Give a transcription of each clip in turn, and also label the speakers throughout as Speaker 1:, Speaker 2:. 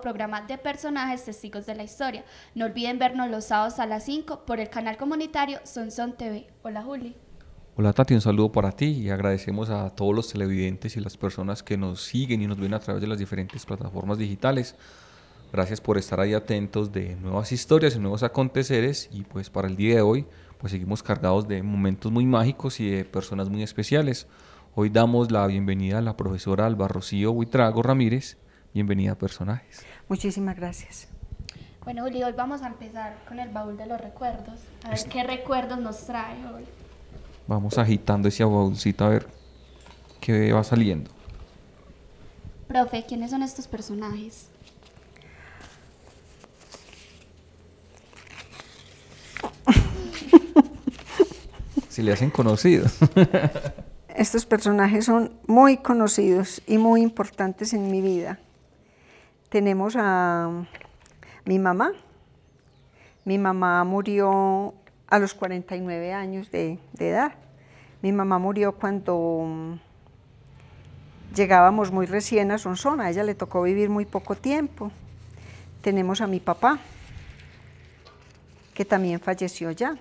Speaker 1: programa de personajes testigos de la historia. No olviden vernos los sábados a las 5 por el canal comunitario Sonson TV. Hola Juli.
Speaker 2: Hola Tati, un saludo para ti y agradecemos a todos los televidentes y las personas que nos siguen y nos ven a través de las diferentes plataformas digitales. Gracias por estar ahí atentos de nuevas historias y nuevos aconteceres y pues para el día de hoy pues seguimos cargados de momentos muy mágicos y de personas muy especiales. Hoy damos la bienvenida a la profesora Alba Rocío Buitrago Ramírez. Bienvenida, personajes.
Speaker 3: Muchísimas gracias.
Speaker 1: Bueno, Uli, hoy vamos a empezar con el baúl de los recuerdos. A ver este. qué recuerdos nos trae hoy.
Speaker 2: Vamos agitando ese baúlcito a ver qué va saliendo.
Speaker 1: Profe, ¿quiénes son estos personajes?
Speaker 2: si le hacen conocidos.
Speaker 3: estos personajes son muy conocidos y muy importantes en mi vida tenemos a mi mamá. Mi mamá murió a los 49 años de, edad. Mi mamá murió cuando llegábamos muy recién a Sonsón, a ella le tocó vivir muy poco tiempo. Tenemos a mi papá, que también falleció ya.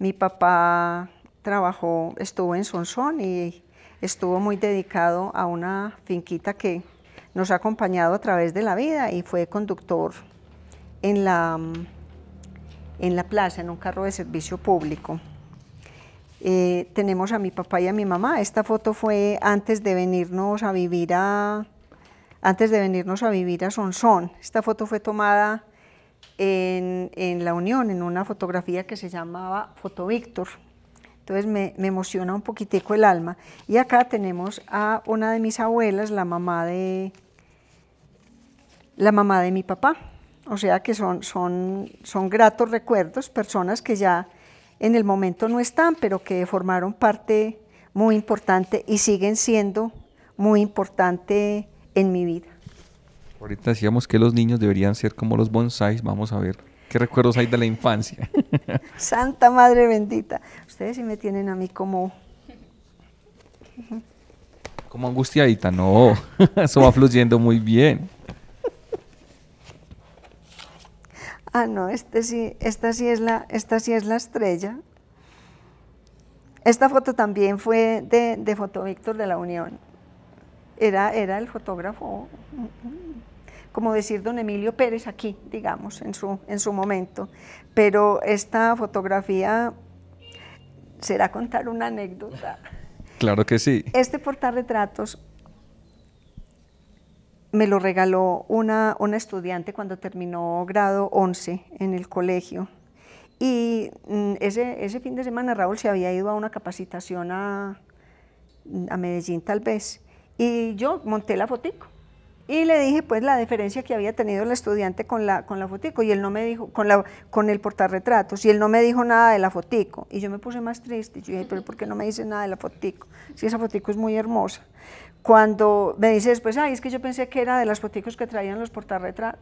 Speaker 3: Mi papá trabajó, estuvo en Sonsón y estuvo muy dedicado a una finquita que nos ha acompañado a través de la vida y fue conductor en la, en la plaza, en un carro de servicio público. Eh, tenemos a mi papá y a mi mamá. Esta foto fue antes de venirnos a vivir a antes de venirnos a vivir a Sonsón. Esta foto fue tomada en, La Unión, en una fotografía que se llamaba Foto Víctor. Entonces me, me, emociona un poquitico el alma. Y acá tenemos a una de mis abuelas, la mamá de, la mamá de mi papá. O sea que son, son, son gratos recuerdos, personas que ya en el momento no están, pero que formaron parte muy importante y siguen siendo muy importante en mi vida.
Speaker 2: Ahorita decíamos que los niños deberían ser como los bonsais, vamos a ver qué recuerdos hay de la infancia.
Speaker 3: Santa Madre bendita, ustedes sí me tienen a mí como...
Speaker 2: Como angustiadita, no, eso va fluyendo muy bien.
Speaker 3: ah, no, este sí, esta, sí es la, esta es la estrella. Esta foto también fue de, de Foto Víctor de la Unión. Era, era el fotógrafo, como decir don Emilio Pérez aquí, digamos, en su, en su momento. Pero esta fotografía será contar una anécdota.
Speaker 2: Claro que sí.
Speaker 3: Este portarretratos me lo regaló una, una estudiante cuando terminó grado 11 en el colegio. Y mm, ese, ese, fin de semana Raúl se había ido a una capacitación a, Medellín tal vez. Y yo monté la fotico. Y le dije pues la diferencia que había tenido el estudiante con la, con la fotico y él no me dijo, con, la, con el portarretratos, y él no me dijo nada de la fotico. Y yo me puse más triste, yo dije, pero ¿por qué no me dice nada de la fotico? Si esa fotico es muy hermosa. Cuando me dice después, ay, es que yo pensé que era de las boticos que traían los portarretratos.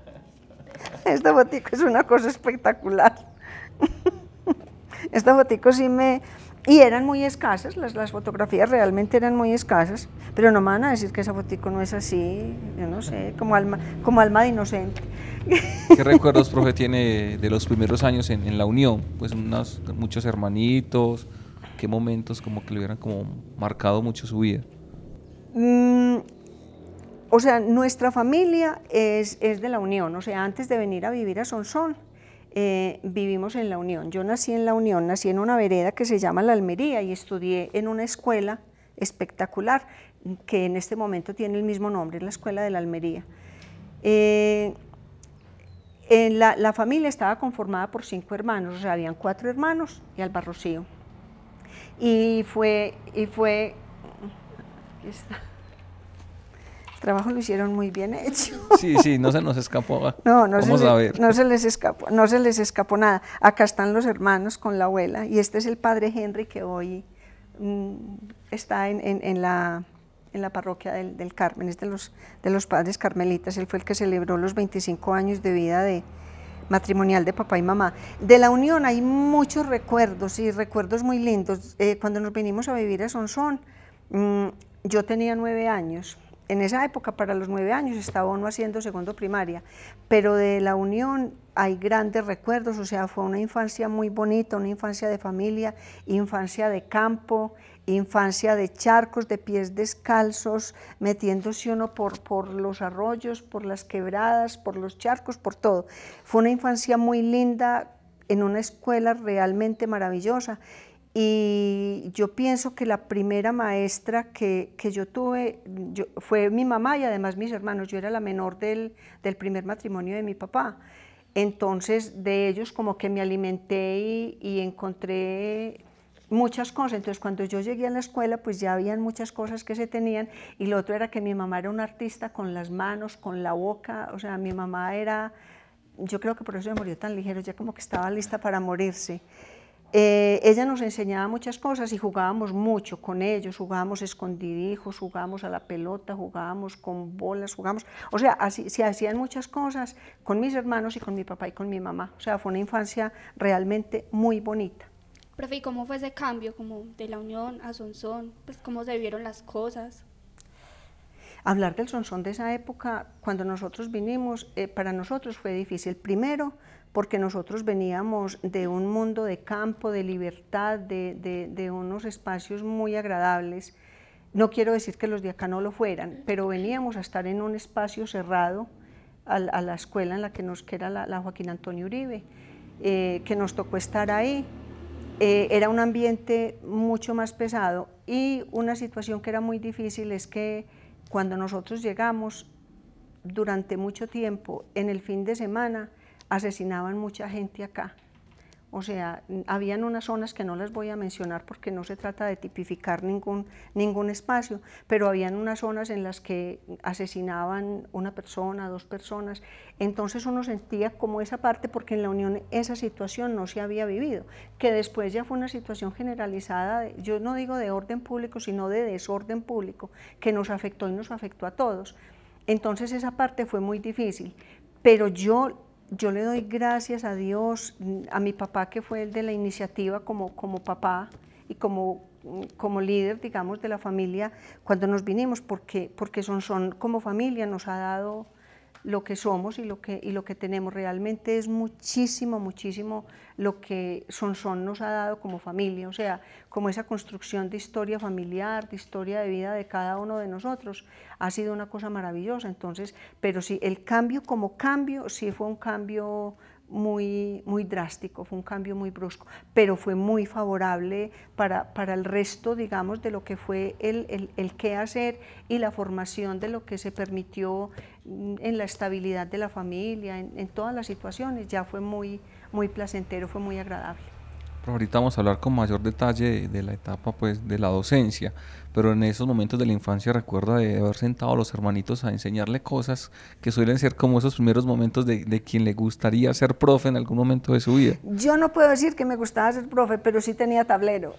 Speaker 3: Esta botico es una cosa espectacular. Esta botico sí me... Y eran muy escasas, las, las fotografías realmente eran muy escasas, pero no me van a decir que esa botico no es así, yo no sé, como alma, como alma de inocente.
Speaker 2: ¿Qué recuerdos, profe, tiene de los primeros años en, en la Unión? Pues unos, muchos hermanitos, qué momentos como que le hubieran como marcado mucho su vida?
Speaker 3: Mm, o sea, nuestra familia es, de la Unión, o sea, antes de venir a vivir a Sonsón, eh, vivimos en la Unión. Yo nací en la Unión, nací en una vereda que se llama La Almería y estudié en una escuela espectacular que en este momento tiene el mismo nombre, la Escuela de la Almería. Eh, en la, familia estaba conformada por cinco hermanos, o sea, habían cuatro hermanos y rocío y fue, y fue, El trabajo lo hicieron muy bien hecho.
Speaker 2: Sí, sí, no se nos escapó. No, no, se, no
Speaker 3: se, les escapó, no se les escapó nada. Acá están los hermanos con la abuela y este es el padre Henry que hoy mm, está en, la en la parroquia del, Carmen, es de los, de los padres carmelitas, él fue el que celebró los 25 años de vida de, matrimonial de papá y mamá. De la unión hay muchos recuerdos y recuerdos muy lindos. Eh, cuando nos vinimos a vivir a Sonsón, mm, yo tenía nueve años. En esa época, para los nueve años, estaba uno haciendo segundo primaria, pero de la unión hay grandes recuerdos, o sea, fue una infancia muy bonita, una infancia de familia, infancia de campo, infancia de charcos, de pies descalzos, metiéndose uno por, por los arroyos, por las quebradas, por los charcos, por todo. Fue una infancia muy linda en una escuela realmente maravillosa. Y yo pienso que la primera maestra que, yo tuve fue mi mamá y además mis hermanos. Yo era la menor del, primer matrimonio de mi papá. Entonces de ellos como que me alimenté y encontré muchas cosas. Entonces, cuando yo llegué a la escuela, pues ya habían muchas cosas que se tenían y lo otro era que mi mamá era una artista con las manos, con la boca, o sea, mi mamá era, yo creo que por eso se murió tan ligero, ya como que estaba lista para morirse. Eh, ella nos enseñaba muchas cosas y jugábamos mucho con ellos, jugábamos escondidijos, jugábamos a la pelota, jugábamos con bolas, jugábamos, o sea, así, se hacían muchas cosas con mis hermanos y con mi papá y con mi mamá. O sea, fue una infancia realmente muy bonita.
Speaker 1: Profe, ¿y cómo fue ese cambio como de la unión a Sonsón? Pues cómo se vieron las cosas.
Speaker 3: Hablar del Sonsón de esa época, cuando nosotros vinimos, eh, para nosotros fue difícil. Primero, porque nosotros veníamos de un mundo de campo, de libertad, de, de, unos espacios muy agradables. No quiero decir que los de acá no lo fueran, pero veníamos a estar en un espacio cerrado a, la escuela en la que nos queda la, Joaquín Antonio Uribe, eh, que nos tocó estar ahí eh, mm. era un ambiente mucho más pesado y una situación que era muy difícil es que cuando nosotros llegamos durante mucho tiempo, en el fin de semana, asesinaban mucha gente acá. O sea, habían unas zonas que no las voy a mencionar porque no se trata de tipificar ningún, ningún espacio, pero habían unas zonas en las que asesinaban una persona, dos personas, entonces uno sentía como esa parte porque en la Unión esa situación no se había vivido, que después ya fue una situación generalizada, yo no digo de orden público, sino de desorden público, que nos afectó y nos afectó a todos. Entonces esa parte fue muy difícil, pero yo yo le doy gracias a Dios, a mi papá que fue el de la iniciativa como, como papá y como, como líder, digamos, de la familia cuando nos vinimos, porque, porque son, son como familia nos ha dado lo que somos y lo que, y lo que tenemos. Realmente es muchísimo, muchísimo lo que Son Son nos ha dado como familia, o sea, como esa construcción de historia familiar, de historia de vida de cada uno de nosotros, ha sido una cosa maravillosa. Entonces, pero sí, el cambio como cambio, sí fue un cambio muy, muy drástico, fue un cambio muy brusco, pero fue muy favorable para, para el resto, digamos, de lo que fue el, el, qué hacer y la formación de lo que se permitió en la estabilidad de la familia, en, todas las situaciones, ya fue muy, muy placentero, fue muy agradable.
Speaker 2: Pero ahorita vamos a hablar con mayor detalle de, de la etapa pues, de la docencia pero en esos momentos de la infancia recuerdo de haber sentado a los hermanitos a enseñarle cosas que suelen ser como esos primeros momentos de, quien le gustaría ser profe en algún momento de su vida.
Speaker 3: Yo no puedo decir que me gustaba ser profe, pero sí tenía tablero,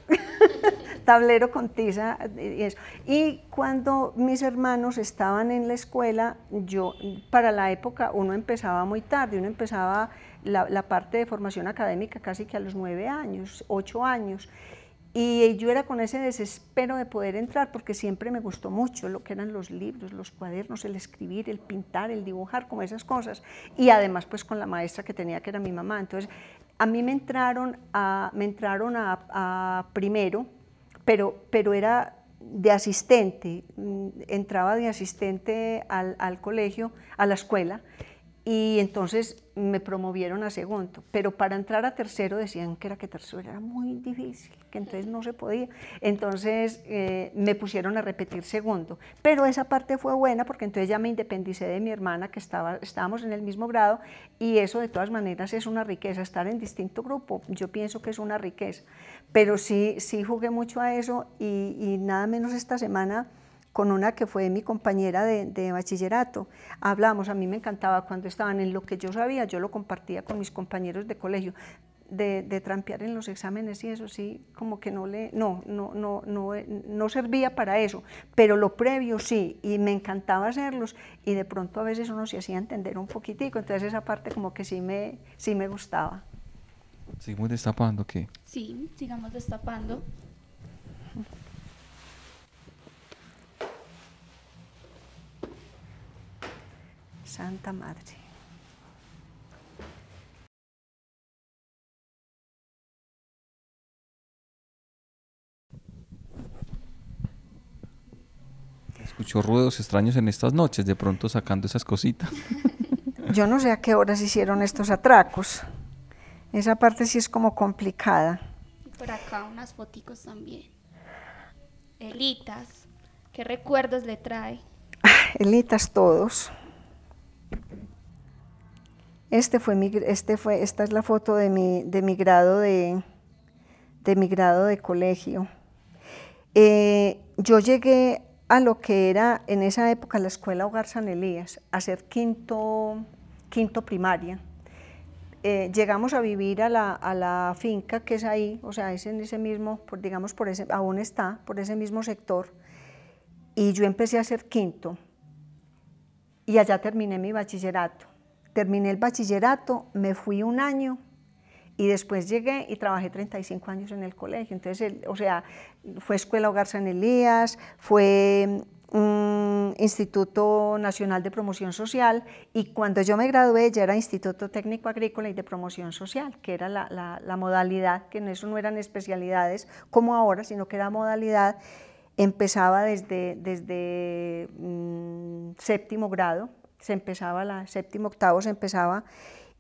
Speaker 3: tablero con tiza y Y cuando mis hermanos estaban en la escuela, yo, para la época uno empezaba muy tarde, uno empezaba la, la parte de formación académica casi que a los nueve años, ocho años. Y yo era con ese desespero de poder entrar, porque siempre me gustó mucho lo que eran los libros, los cuadernos, el escribir, el pintar, el dibujar, como esas cosas. Y además, pues con la maestra que tenía, que era mi mamá. Entonces, a mí me entraron me entraron a, primero, pero, pero era de asistente, mm, entraba de asistente al, al colegio, a la escuela, y entonces me promovieron a segundo, pero para entrar a tercero decían que era que tercero era muy difícil, que entonces no se podía. Entonces eh, me pusieron a repetir segundo, pero esa parte fue buena porque entonces ya me independicé de mi hermana que estaba, estábamos en el mismo grado y eso de todas maneras es una riqueza, estar en distinto grupo, yo pienso que es una riqueza, pero sí, sí jugué mucho a eso y nada menos esta semana con una que fue mi compañera de, bachillerato. Hablamos, a mí me encantaba cuando estaban en lo que yo sabía, yo lo compartía con mis compañeros de colegio. De, trampear en los exámenes y eso sí, como que no le, no, no, no, no, no servía para eso, pero lo previo sí, y me encantaba hacerlos, y de pronto a veces uno se hacía entender un poquitico, entonces esa parte como que sí me, sí me gustaba.
Speaker 2: ¿Sigamos destapando qué?
Speaker 3: Sí, sigamos destapando. Santa Madre.
Speaker 2: Escuchó ruedos extraños en estas noches, de pronto sacando esas cositas.
Speaker 3: Yo no sé a qué horas hicieron estos atracos. Esa parte sí es como complicada.
Speaker 1: Por acá unas fotos también. Elitas, ¿qué recuerdos le trae?
Speaker 3: Ah, elitas todos. Este fue este fue, esta es la foto de mi, grado de, mi grado de colegio. Eh, yo llegué a lo que era en esa época la escuela Hogar San Elías, a ser quinto, quinto primaria. Eh, llegamos a vivir a la, finca que es ahí, o sea, es en ese mismo, digamos, por aún está, por ese mismo sector, y yo empecé a ser quinto y allá terminé mi bachillerato. Terminé el bachillerato, me fui un año y después llegué y trabajé 35 años en el colegio. Entonces, o sea, fue Escuela Hogar San Elías, fue mm, Instituto Nacional de Promoción Social y cuando yo me gradué ya era Instituto Técnico Agrícola y de Promoción Social, que era la, la modalidad, que en eso no eran especialidades como ahora, sino que era modalidad empezaba desde, desde mm, séptimo grado, se empezaba la séptimo, octavo se empezaba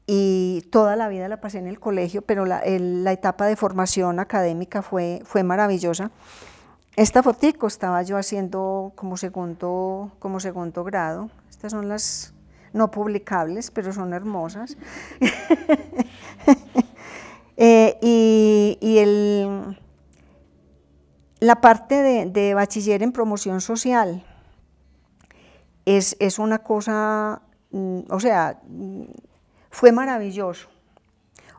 Speaker 3: y toda la vida la pasé en el colegio, pero la, la etapa de formación académica fue, fue maravillosa. Esta fotico estaba yo haciendo como segundo, como segundo grado, estas son las no publicables, pero son hermosas. Eh, y, y el, la parte de, bachiller en promoción social es, una cosa, mm, o sea, mm, fue maravilloso.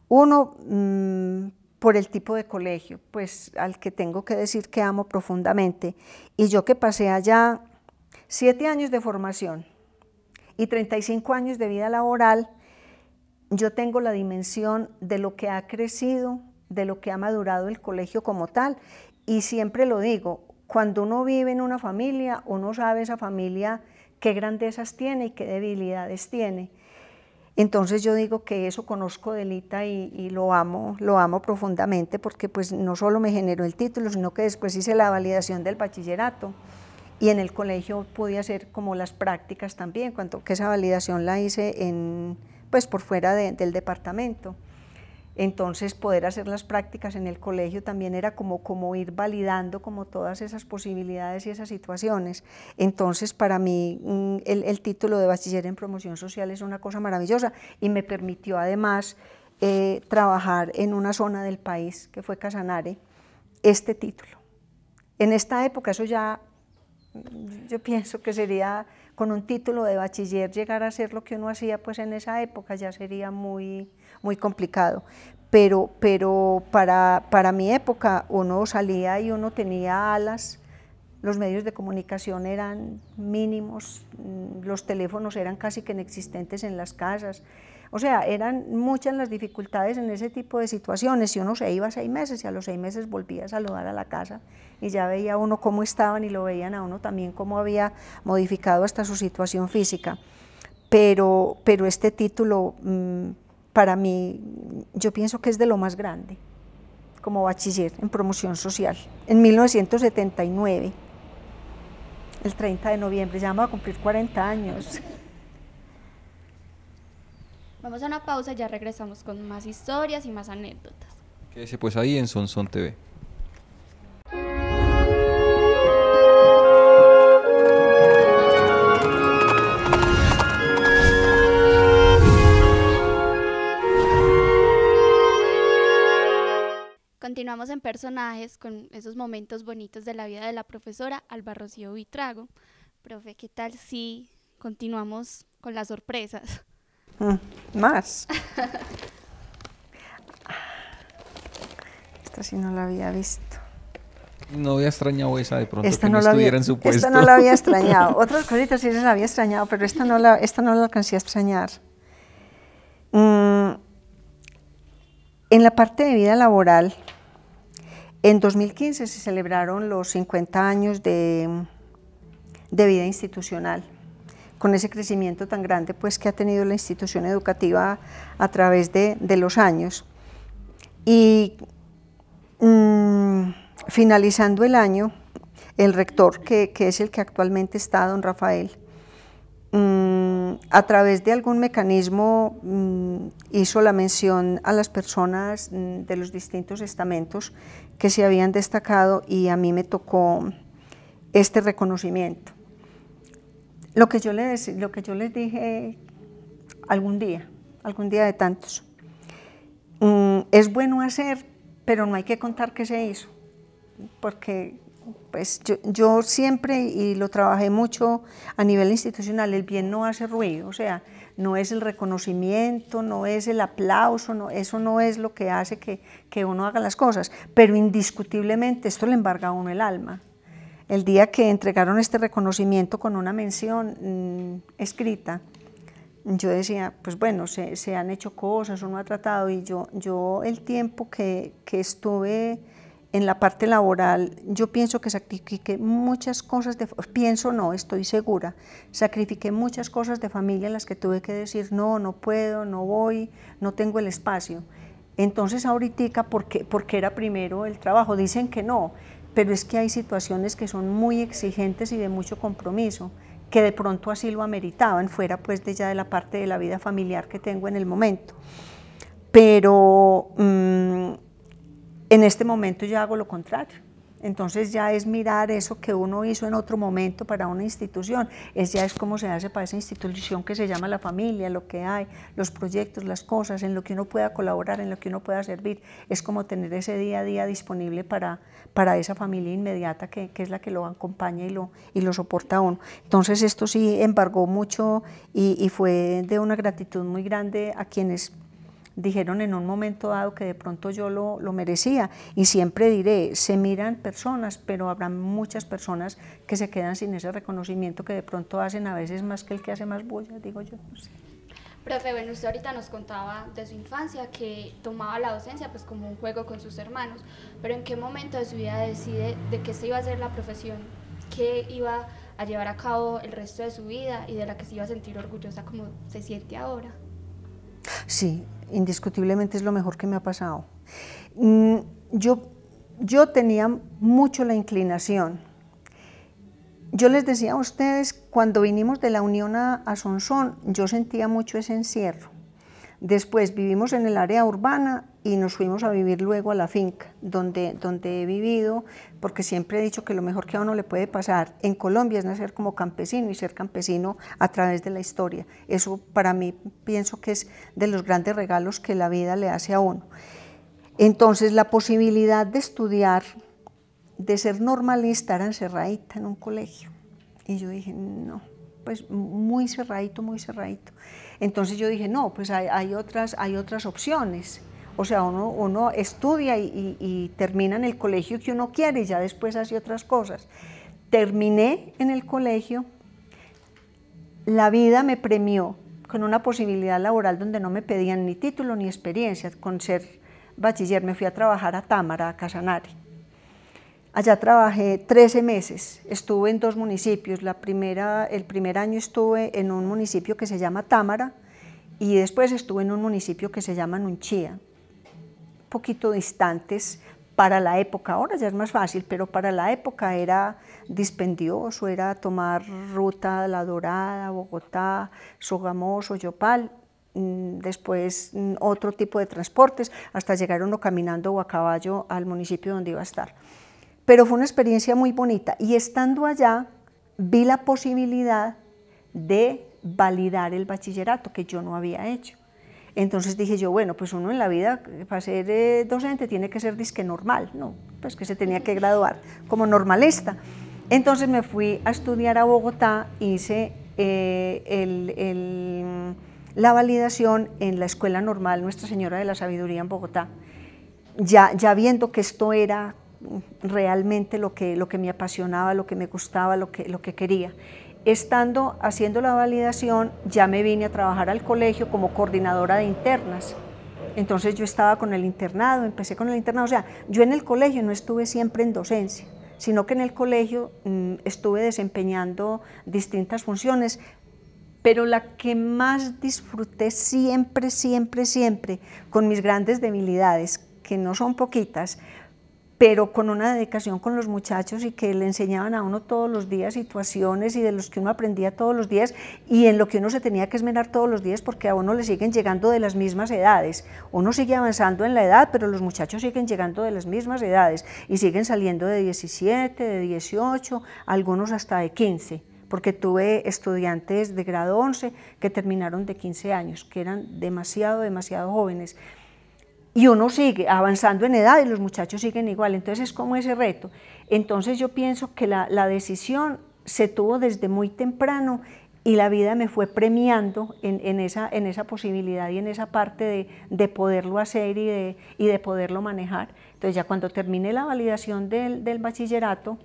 Speaker 3: Uno, mm, por el tipo de colegio, pues al que tengo que decir que amo profundamente, y yo que pasé allá siete años de formación y 35 años de vida laboral, yo tengo la dimensión de lo que ha crecido de lo que ha madurado el colegio como tal y siempre lo digo, cuando uno vive en una familia, uno sabe esa familia qué grandezas tiene y qué debilidades tiene. Entonces yo digo que eso conozco de Lita y, lo amo, lo amo profundamente porque pues no solo me generó el título, sino que después hice la validación del bachillerato y en el colegio podía hacer como las prácticas también, cuanto que esa validación la hice en, pues por fuera del departamento. Entonces poder hacer las prácticas en el colegio también era como, como ir validando como todas esas posibilidades y esas situaciones. Entonces para mí mm, el, título de bachiller en promoción social es una cosa maravillosa y me permitió además eh, trabajar en una zona del país que fue Casanare este título. En esta época eso ya yo pienso que sería con un título de bachiller llegar a hacer lo que uno hacía pues en esa época ya sería muy, muy complicado. Pero, pero para, para mi época uno salía y uno tenía alas, los medios de comunicación eran mínimos, mm, los teléfonos eran casi que inexistentes en las casas, o sea, eran muchas las dificultades en ese tipo de situaciones. Si uno se iba seis meses y a los seis meses volvía a saludar a la casa y ya veía uno cómo estaban y lo veían a uno también cómo había modificado hasta su situación física. Pero, pero este título, mm, para mí, yo pienso que es de lo más grande, como bachiller en promoción social. En 1979, el 30 de noviembre, ya vamos a cumplir 40 años. Vamos a una pausa, ya regresamos
Speaker 1: con más historias y más anécdotas.
Speaker 2: Quédese pues ahí en Sonson TV.
Speaker 1: Continuamos en personajes con esos momentos bonitos de la vida de la profesora Alba Rocío Vitrago. Profe, ¿qué tal si continuamos con las sorpresas?
Speaker 3: Mm, más. Esta sí no la había visto.
Speaker 2: No había extrañado esa de pronto esta no, la había, extrañado.
Speaker 3: Otras cositas sí las había extrañado, pero esta no la, esta no la alcancé a extrañar. Mm, en la parte de vida laboral, en 2015 se celebraron los 50 años de, de vida institucional con ese crecimiento tan grande pues, que ha tenido la institución educativa a través de, los años. Y mm, finalizando el año, el rector, que, es el que actualmente está, don Rafael, mm, a través de algún mecanismo mm, hizo la mención a las personas de los distintos estamentos que se habían destacado y a mí me tocó este reconocimiento. Lo que yo les, lo que yo les dije algún día, algún día de tantos, mm, es bueno hacer, pero no hay que contar qué se hizo, porque pues yo, siempre, y lo trabajé mucho a nivel institucional, el bien no hace ruido, o sea, no es el reconocimiento, no es el aplauso, eso no es lo que hace que, que uno haga las cosas, pero indiscutiblemente esto le embarga a uno el alma, el día que entregaron este reconocimiento con una mención mm, escrita, yo decía, pues bueno, se, han hecho cosas, uno ha tratado, y yo, yo el tiempo que, que estuve en la parte laboral, yo pienso que sacrifiqué muchas cosas, de, pienso no, estoy segura, sacrifiqué muchas cosas de familia en las que tuve que decir, no, no puedo, no voy, no tengo el espacio. Entonces ahorita, porque, porque era primero el trabajo, dicen que no, pero es que hay situaciones que son muy exigentes y de mucho compromiso, que de pronto así lo ameritaban, fuera pues de ya de la parte de la vida familiar que tengo en el momento. Pero mm, en este momento yo hago lo contrario. Entonces ya es mirar eso que uno hizo en otro momento para una institución, es ya es como se hace para esa institución que se llama la familia, lo que hay, los proyectos, las cosas, en lo que uno pueda colaborar, en lo que uno pueda servir, es como tener ese día a día disponible para para esa familia inmediata que, es la que lo acompaña y lo, y lo soporta aún Entonces esto sí embargó mucho y, fue de una gratitud muy grande a quienes dijeron en un momento dado que de pronto yo lo, merecía. Y siempre diré, se miran personas, pero habrá muchas personas que se quedan sin ese reconocimiento que de pronto hacen a veces más que el que hace más bulla, digo yo. sé.
Speaker 1: Profe, bueno, usted ahorita nos contaba de su infancia que tomaba la docencia pues como un juego con sus hermanos, pero ¿en qué momento de su vida decide de qué se iba a hacer la profesión, qué iba a llevar a cabo el resto de su vida y de la que se iba a sentir orgullosa como se siente ahora?
Speaker 3: Sí, indiscutiblemente es lo mejor que me ha pasado. Mm, yo, yo tenía mucho la inclinación yo les decía a ustedes, cuando vinimos de la Unión a, Sonsón, yo sentía mucho ese encierro. Después vivimos en el área urbana y nos fuimos a vivir luego a la finca donde, donde he vivido, porque siempre he dicho que lo mejor que a uno le puede pasar en Colombia es nacer como campesino y ser campesino a través de la historia. Eso para mí pienso que es de los grandes regalos que la vida le hace a uno. Entonces la posibilidad de estudiar de ser normalista era encerradita en un colegio. Y yo dije, no, pues muy cerradito, muy cerradito. Entonces yo dije, no, pues hay, otras, hay otras opciones. O sea, uno, uno estudia y, termina en el colegio que uno quiere y ya después hace otras cosas. Terminé en el colegio, la vida me premió con una posibilidad laboral donde no me pedían ni título ni experiencia. Con ser bachiller me fui a trabajar a Támara, a Casanare Allá trabajé 13 meses, estuve en dos municipios. La primera, el primer año estuve en un municipio que se llama Támara y después estuve en un municipio que se llama Nunchía, un poquito distantes para la época. Ahora ya es más fácil, pero para la época era dispendioso, era tomar ruta La Dorada, Bogotá, Sogamoso, Yopal, mm, después mm, otro tipo de transportes, hasta llegar uno caminando o a caballo al municipio donde iba a estar. Pero fue una experiencia muy bonita y estando allá vi la posibilidad de validar el bachillerato que yo no había hecho. Entonces dije yo, bueno, pues uno en la vida para ser eh, docente tiene que ser disque normal, no, pues que se tenía que graduar como normalista. Entonces me fui a estudiar a Bogotá, hice eh, la validación en la Escuela Normal Nuestra Señora de la Sabiduría en Bogotá, ya, ya viendo que esto era realmente lo que, lo que me apasionaba, lo que me gustaba, lo que, lo que quería. Estando haciendo la validación, ya me vine a trabajar al colegio como coordinadora de internas. Entonces yo estaba con el internado, empecé con el internado. O sea, yo en el colegio no estuve siempre en docencia, sino que en el colegio mm, estuve desempeñando distintas funciones, pero la que más disfruté siempre, siempre, siempre, con mis grandes debilidades, que no son poquitas, pero con una dedicación con los muchachos y que le enseñaban a uno todos los días situaciones y de los que uno aprendía todos los días y en lo que uno se tenía que esmerar todos los días porque a uno le siguen llegando de las mismas edades. Uno sigue avanzando en la edad, pero los muchachos siguen llegando de las mismas edades y siguen saliendo de 17, de 18, algunos hasta de 15 porque tuve estudiantes de grado 11 que terminaron de 15 años, que eran demasiado, demasiado jóvenes y uno sigue avanzando en edad y los muchachos siguen igual. Entonces es como ese reto. Entonces yo pienso que la, decisión se tuvo desde muy temprano y la vida me fue premiando en, esa, en esa posibilidad y en esa parte de, poderlo hacer y de, y de, poderlo manejar. Entonces ya cuando terminé la validación del, bachillerato,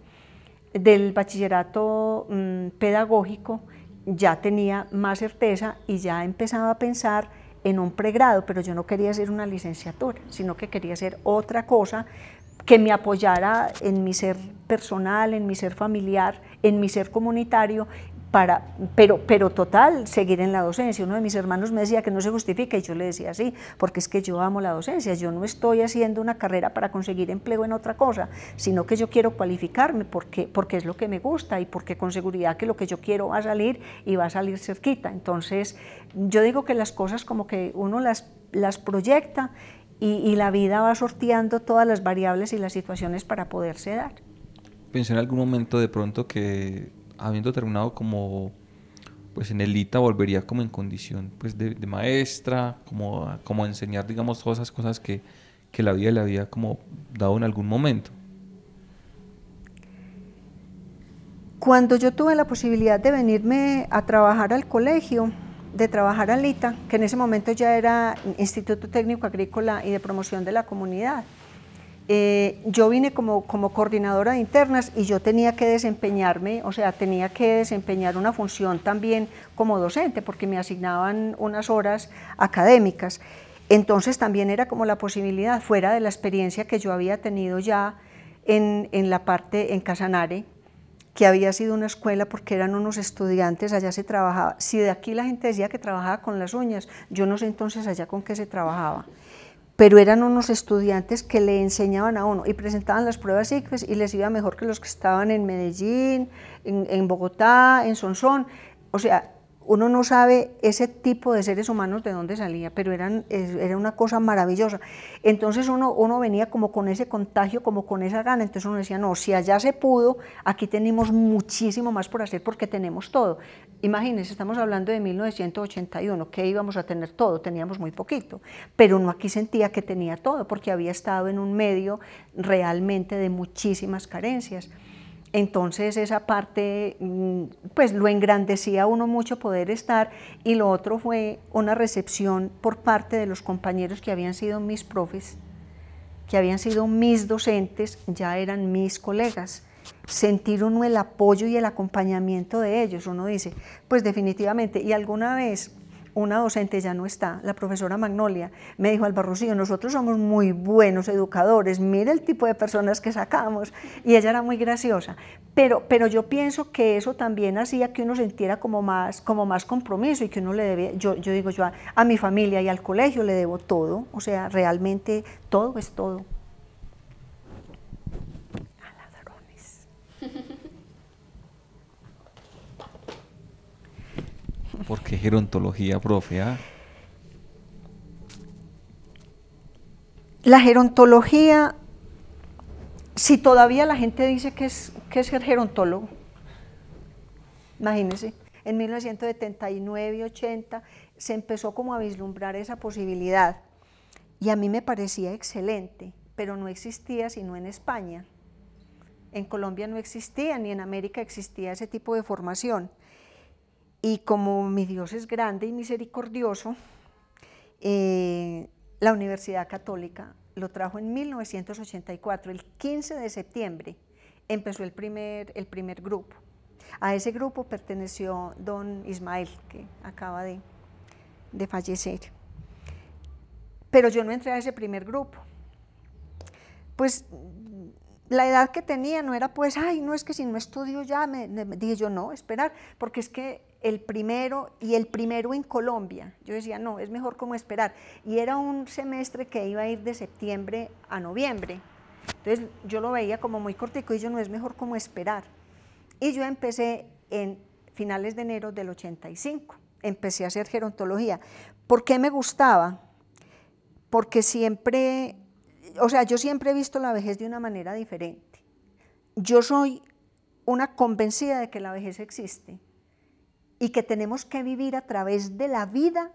Speaker 3: del bachillerato mm, pedagógico, ya tenía más certeza y ya empezaba a pensar en un pregrado, pero yo no quería ser una licenciatura, sino que quería ser otra cosa que me apoyara en mi ser personal, en mi ser familiar, en mi ser comunitario para, pero, pero total, seguir en la docencia. Uno de mis hermanos me decía que no se justifica y yo le decía sí, porque es que yo amo la docencia, yo no estoy haciendo una carrera para conseguir empleo en otra cosa, sino que yo quiero cualificarme porque, porque es lo que me gusta y porque con seguridad que lo que yo quiero va a salir y va a salir cerquita. Entonces, yo digo que las cosas como que uno las, las proyecta y, y la vida va sorteando todas las variables y las situaciones para poderse dar.
Speaker 2: Pensé en algún momento de pronto que habiendo terminado como pues en ITA, volvería como en condición pues de, maestra, como, como enseñar digamos todas esas cosas que, la vida le había como dado en algún momento.
Speaker 3: Cuando yo tuve la posibilidad de venirme a trabajar al colegio, de trabajar al ITA, que en ese momento ya era Instituto Técnico Agrícola y de Promoción de la Comunidad, eh, yo vine como, como coordinadora de internas y yo tenía que desempeñarme, o sea, tenía que desempeñar una función también como docente, porque me asignaban unas horas académicas. Entonces también era como la posibilidad, fuera de la experiencia que yo había tenido ya en, en la parte en Casanare, que había sido una escuela porque eran unos estudiantes, allá se trabajaba, si de aquí la gente decía que trabajaba con las uñas, yo no sé entonces allá con qué se trabajaba pero eran unos estudiantes que le enseñaban a uno y presentaban las pruebas ICFES y les iba mejor que los que estaban en Medellín, en, Bogotá, en Sonsón. O sea, uno no sabe ese tipo de seres humanos de dónde salía, pero eran, era una cosa maravillosa. Entonces uno, uno venía como con ese contagio, como con esa gana, entonces uno decía, no, si allá se pudo, aquí tenemos muchísimo más por hacer porque tenemos todo. Imagínense, estamos hablando de 1981, que íbamos a tener todo, teníamos muy poquito, pero uno aquí sentía que tenía todo porque había estado en un medio realmente de muchísimas carencias. Entonces esa parte mm, pues lo engrandecía a uno mucho poder estar y lo otro fue una recepción por parte de los compañeros que habían sido mis profes, que habían sido mis docentes, ya eran mis colegas. Sentir uno el apoyo y el acompañamiento de ellos, uno dice, pues definitivamente, y alguna vez una docente ya no está, la profesora Magnolia, me dijo, al Barroso, nosotros somos muy buenos educadores, mire el tipo de personas que sacamos, y ella era muy graciosa, pero, pero yo pienso que eso también hacía que uno sintiera como más, como más compromiso y que uno le debía, yo, yo digo, yo a mi familia y al colegio le debo todo, o sea, realmente todo es todo.
Speaker 2: ¿Por qué gerontología, profe? ¿ah?
Speaker 3: La gerontología, si todavía la gente dice que es, que es ser gerontólogo, imagínense, en 1979 y 80 se empezó como a vislumbrar esa posibilidad y a mí me parecía excelente, pero no existía sino en España. En Colombia no existía, ni en América existía ese tipo de formación. Y como mi Dios es grande y misericordioso, eh, la Universidad Católica lo trajo en 1984, el 15 de septiembre empezó el primer, el primer grupo. A ese grupo perteneció don Ismael, que acaba de, fallecer. Pero yo no entré a ese primer grupo. Pues la edad que tenía no era pues, ay, no es que si no estudio ya, dije yo no, esperar, porque es que el primero y el primero en Colombia. Yo decía, no, es mejor como esperar. Y era un semestre que iba a ir de septiembre a noviembre. Entonces yo lo veía como muy cortico y yo no es mejor como esperar. Y yo empecé en finales de enero del 85. Empecé a hacer gerontología. ¿Por qué me gustaba? Porque siempre, o sea, yo siempre he visto la vejez de una manera diferente. Yo soy una convencida de que la vejez existe y que tenemos que vivir a través de la vida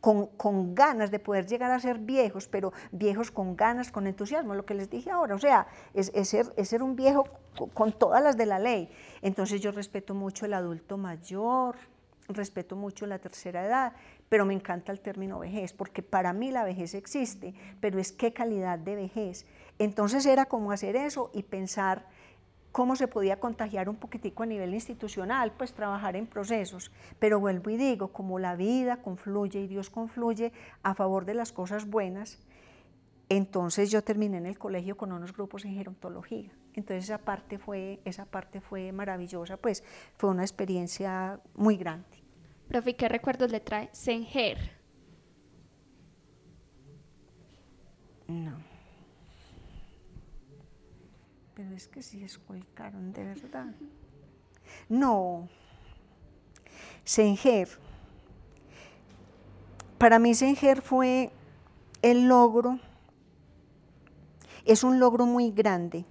Speaker 3: con, ganas de poder llegar a ser viejos, pero viejos con ganas, con entusiasmo, lo que les dije ahora, o sea, es, es, ser, un viejo con, con todas las de la ley. Entonces yo respeto mucho el adulto mayor, respeto mucho la tercera edad, pero me encanta el término vejez, porque para mí la vejez existe, pero es qué calidad de vejez. Entonces era como hacer eso y pensar cómo se podía contagiar un poquitico a nivel institucional, pues trabajar en procesos. Pero vuelvo y digo, como la vida confluye y Dios confluye a favor de las cosas buenas, entonces yo terminé en el colegio con unos grupos en gerontología. Entonces esa parte fue, esa parte fue maravillosa, pues fue una experiencia muy grande. Profe, ¿qué recuerdos le trae Senger? No pero es que sí esculcaron, de verdad. No, Senger, para mí Senger fue el logro, es un logro muy grande.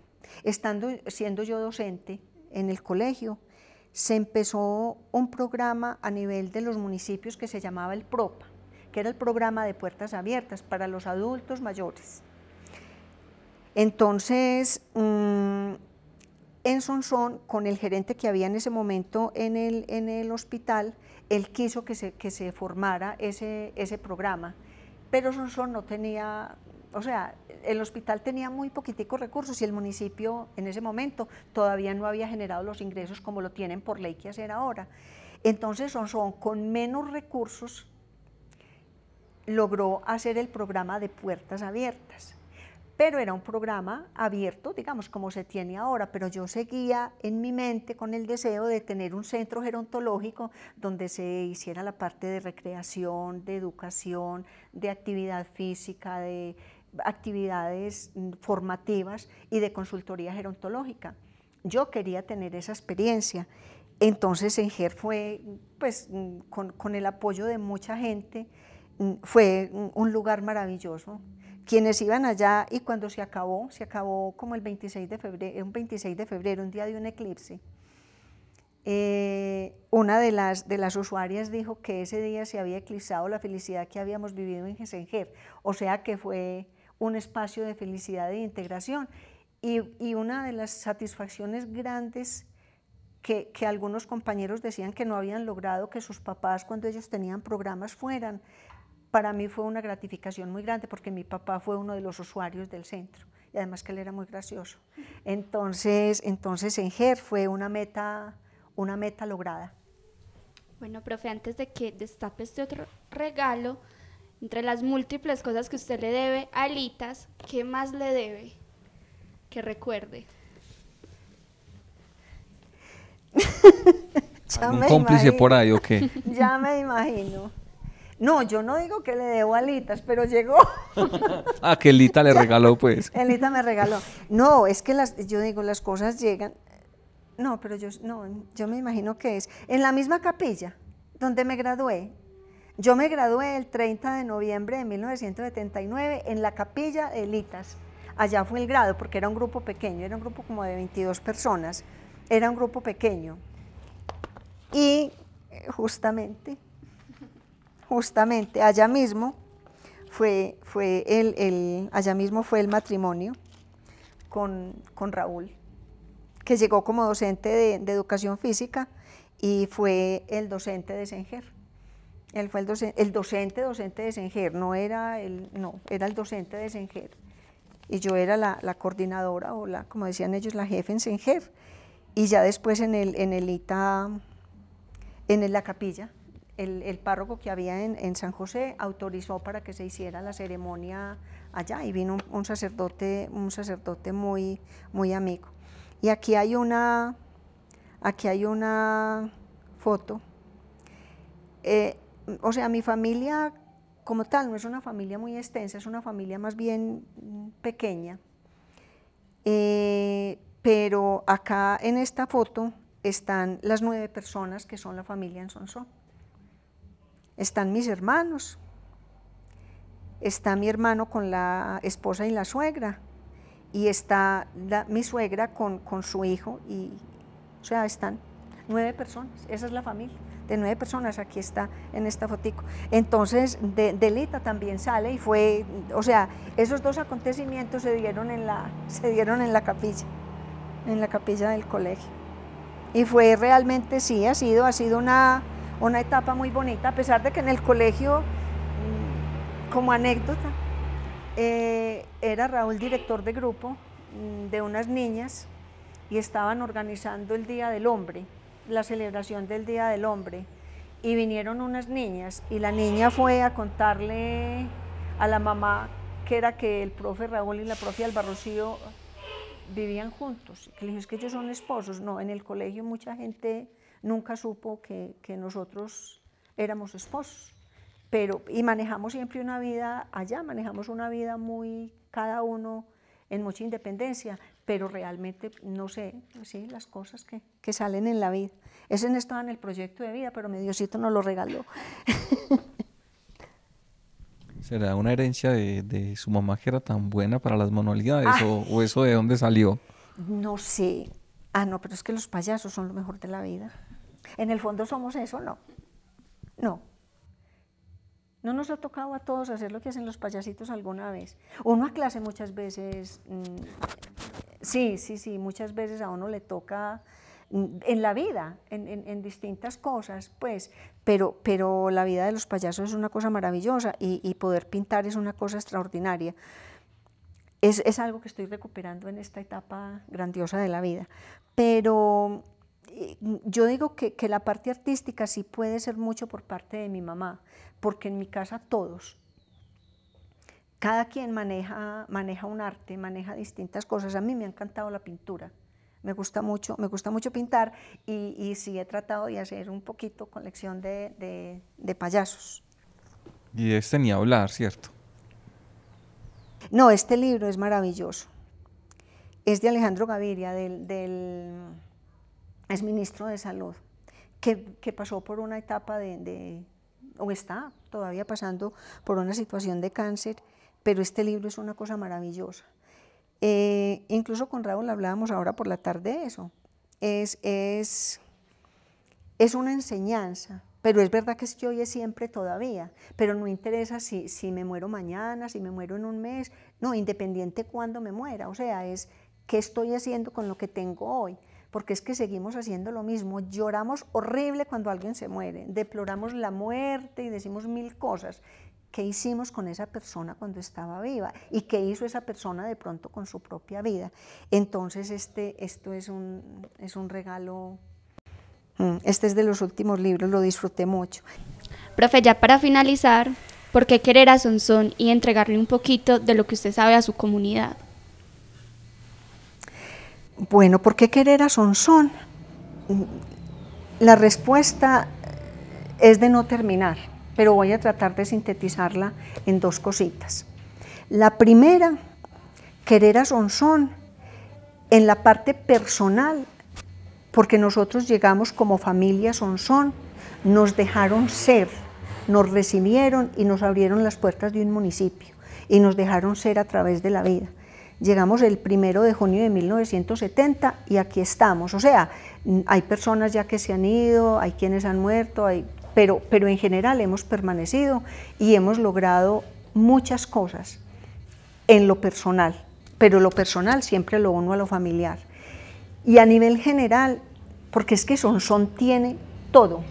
Speaker 3: Estando, siendo yo docente en el colegio, se empezó un programa a nivel de los municipios que se llamaba el PROPA, que era el programa de puertas abiertas para los adultos mayores. Entonces, mm, en Sonsón, con el gerente que había en ese momento en el, hospital, él quiso que se, formara ese, programa, pero Sonsón no tenía, o sea, el hospital tenía muy poquiticos recursos y el municipio en ese momento todavía no había generado los ingresos como lo tienen por ley que hacer ahora. Entonces Sonsón, con menos recursos, logró hacer el programa de puertas abiertas pero era un programa abierto, digamos, como se tiene ahora, pero yo seguía en mi mente con el deseo de tener un centro gerontológico donde se hiciera la parte de recreación, de educación, de actividad física, de actividades mm, formativas y de consultoría gerontológica. Yo quería tener esa experiencia. Entonces, en Ger fue, pues, mm, con el apoyo de mucha gente, mm, fue un lugar maravilloso quienes iban allá y cuando se acabó, se acabó como el 26 de febrero, un 26 de febrero, un día de un eclipse, eh, una de las, de las usuarias dijo que ese día se había eclipsado la felicidad que habíamos vivido en Gesenger, o sea que fue un espacio de felicidad e integración. Y, una de las satisfacciones grandes que, que algunos compañeros decían que no habían logrado que sus papás cuando ellos tenían programas fueran, para mí fue una gratificación muy grande porque mi papá fue uno de los usuarios del centro y además que él era muy gracioso. Entonces, entonces en GER fue una meta, una meta lograda.
Speaker 1: Bueno, profe, antes de que destape este otro regalo, entre las múltiples cosas que usted le debe a Alitas, ¿qué más le debe? Que recuerde.
Speaker 3: ¿Un cómplice por ahí o qué? Ya me imagino. No, yo no digo que le debo a pero llegó.
Speaker 2: ah, que Elita le regaló, pues.
Speaker 3: Elita me regaló. No, es que las, yo digo, las cosas llegan. No, pero yo, no, yo me imagino que es. En la misma capilla donde me gradué, yo me gradué el 30 de noviembre de 1979 en la capilla de Elitas. Allá fue el grado porque era un grupo pequeño, era un grupo como de 22 personas, era un grupo pequeño. Y eh, justamente justamente allá mismo fue, fue el, allá mismo fue el matrimonio con, Raúl, que llegó como docente de, educación física y fue el docente de Senger. Él fue el docente, el docente, docente de Senger, no era el, no, era el docente de Senger. Y yo era la, coordinadora o la, como decían ellos, la jefe en Senger. Y ya después en el, en el ITA, en la capilla, el, párroco que había en, San José autorizó para que se hiciera la ceremonia allá y vino un, sacerdote, un sacerdote muy, muy amigo. Y aquí hay una, aquí hay una foto. Eh, o sea, mi familia como tal no es una familia muy extensa, es una familia más bien pequeña. Eh, pero acá en esta foto están las nueve personas que son la familia en Sonsón. Están mis hermanos, está mi hermano con la esposa y la suegra, y está mi suegra con, con, su hijo, y, o sea, están nueve personas, esa es la familia de nueve personas, aquí está en esta fotico. Entonces, de, Delita también sale y fue, o sea, esos dos acontecimientos se dieron en la, se dieron en la capilla, en la capilla del colegio. Y fue realmente, sí, ha sido, ha sido una, una etapa muy bonita, a pesar de que en el colegio, mm, como anécdota, eh, era Raúl director de grupo mm, de unas niñas y estaban organizando el Día del Hombre, la celebración del Día del Hombre, y vinieron unas niñas y la niña fue a contarle a la mamá que era que el profe Raúl y la profe Albarrocío vivían juntos. Y le dije, es que ellos son esposos. No, en el colegio mucha gente nunca supo que, nosotros éramos esposos. Pero, y manejamos siempre una vida allá, manejamos una vida muy, cada uno en mucha independencia, pero realmente no sé, sí, las cosas que, que salen en la vida. Ese no estaba en el proyecto de vida, pero mi Diosito nos lo regaló.
Speaker 2: ¿Será una herencia de, su mamá que era tan buena para las manualidades ah. o, o, eso de dónde salió?
Speaker 3: No sé. Ah, no, pero es que los payasos son lo mejor de la vida. En el fondo somos eso, no. No. ¿No nos ha tocado a todos hacer lo que hacen los payasitos alguna vez? Uno a clase muchas veces, mm, sí, sí, sí, muchas veces a uno le toca mm, en la vida, en, distintas cosas, pues, pero, pero la vida de los payasos es una cosa maravillosa y, poder pintar es una cosa extraordinaria. Es, es algo que estoy recuperando en esta etapa grandiosa de la vida. Pero eh, yo digo que, la parte artística sí puede ser mucho por parte de mi mamá, porque en mi casa todos, cada quien maneja, maneja un arte, maneja distintas cosas. A mí me ha encantado la pintura. Me gusta mucho, me gusta mucho pintar y, sí he tratado de hacer un poquito colección de, payasos.
Speaker 2: Y este ni hablar, ¿cierto?
Speaker 3: No, este libro es maravilloso. Es de Alejandro Gaviria, del es ministro de Salud, que, pasó por una etapa de, o está todavía pasando por una situación de cáncer, pero este libro es una cosa maravillosa. Eh, incluso con Raúl hablábamos ahora por la tarde de eso. Es, es, es una enseñanza, pero es verdad que es hoy es siempre todavía, pero no interesa si, si me muero mañana, si me muero en un mes, no, independiente cuándo me muera, o sea, es qué estoy haciendo con lo que tengo hoy porque es que seguimos haciendo lo mismo, lloramos horrible cuando alguien se muere, deploramos la muerte y decimos mil cosas. ¿Qué hicimos con esa persona cuando estaba viva? ¿Y qué hizo esa persona de pronto con su propia vida? Entonces, este, esto es un, es un regalo. Mm, este es de los últimos libros, lo disfruté
Speaker 1: mucho. Profe, ya para finalizar, ¿por qué querer a Sonsón y entregarle un poquito de lo que usted sabe a su comunidad?
Speaker 3: Bueno, ¿por qué querer a son La respuesta es de no terminar, pero voy a tratar de sintetizarla en dos cositas. La primera, querer a son en la parte personal, porque nosotros llegamos como familia son nos dejaron ser, nos recibieron y nos abrieron las puertas de un municipio y nos dejaron ser a través de la vida llegamos el primero de junio de 1970 y aquí estamos. O sea, hay personas ya que se han ido, hay quienes han muerto, hay, pero, pero en general hemos permanecido y hemos logrado muchas cosas en lo personal, pero lo personal siempre lo uno a lo familiar. Y a nivel general, porque es que son tiene todo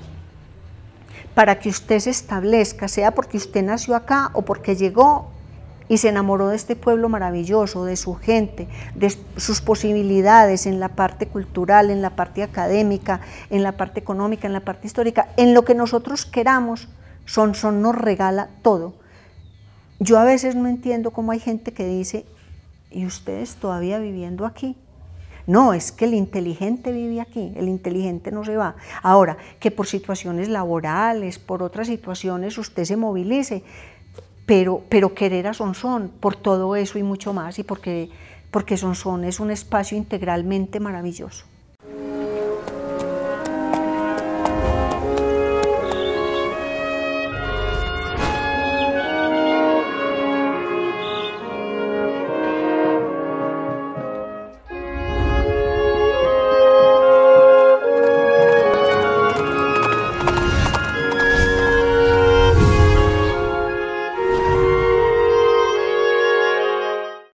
Speaker 3: para que usted se establezca, sea porque usted nació acá o porque llegó y se enamoró de este pueblo maravilloso, de su gente, de sus posibilidades en la parte cultural, en la parte académica, en la parte económica, en la parte histórica, en lo que nosotros queramos, son nos regala todo. Yo a veces no entiendo cómo hay gente que dice, ¿y ustedes todavía viviendo aquí? No, es que el inteligente vive aquí, el inteligente no se va. Ahora, que por situaciones laborales, por otras situaciones, usted se movilice pero, querer a Sonsón por todo eso y mucho más y porque, porque Sonsón es un espacio integralmente maravilloso.